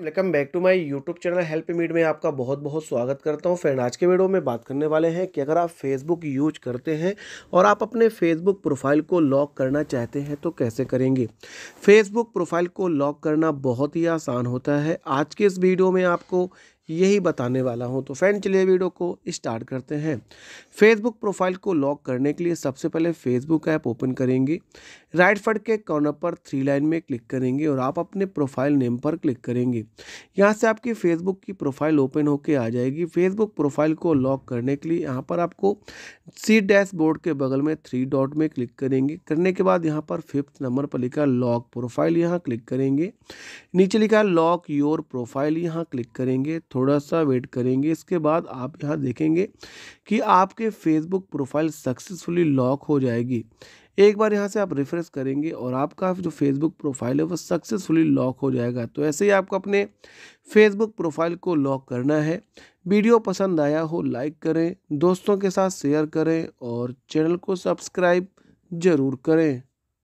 welcome back to my YouTube channel help मीड में आपका बहुत बहुत स्वागत करता हूं फ्रेंड आज के वीडियो में बात करने वाले हैं कि अगर आप फेसबुक यूज करते हैं और आप अपने फेसबुक प्रोफाइल को लॉक करना चाहते हैं तो कैसे करेंगे फेसबुक प्रोफाइल को लॉक करना बहुत ही आसान होता है आज के इस वीडियो में आपको यही बताने वाला हूं तो फ्रेंड चलिए वीडियो को स्टार्ट करते हैं फेसबुक प्रोफाइल को लॉक करने के लिए सबसे पहले फेसबुक ऐप ओपन करेंगे राइट फट के कॉर्नर पर थ्री लाइन में क्लिक करेंगे और आप अपने प्रोफाइल नेम पर क्लिक करेंगे यहाँ से आपकी फेसबुक की प्रोफाइल ओपन होकर आ जाएगी फेसबुक प्रोफाइल को लॉक करने के लिए यहाँ पर आपको सी डैशबोर्ड के बगल में थ्री डॉट में क्लिक करेंगे करने के बाद यहाँ पर फिफ्थ नंबर पर लिखा लॉक प्रोफाइल यहाँ क्लिक करेंगे नीचे लिखा लॉक योर प्रोफाइल यहाँ क्लिक करेंगे थोड़ा सा वेट करेंगे इसके बाद आप यहाँ देखेंगे कि आपके फेसबुक प्रोफाइल सक्सेसफुली लॉक हो जाएगी एक बार यहाँ से आप रिफ्रेश करेंगे और आपका जो फेसबुक प्रोफाइल है वो सक्सेसफुली लॉक हो जाएगा तो ऐसे ही आपको अपने फेसबुक प्रोफाइल को लॉक करना है वीडियो पसंद आया हो लाइक करें दोस्तों के साथ शेयर करें और चैनल को सब्सक्राइब ज़रूर करें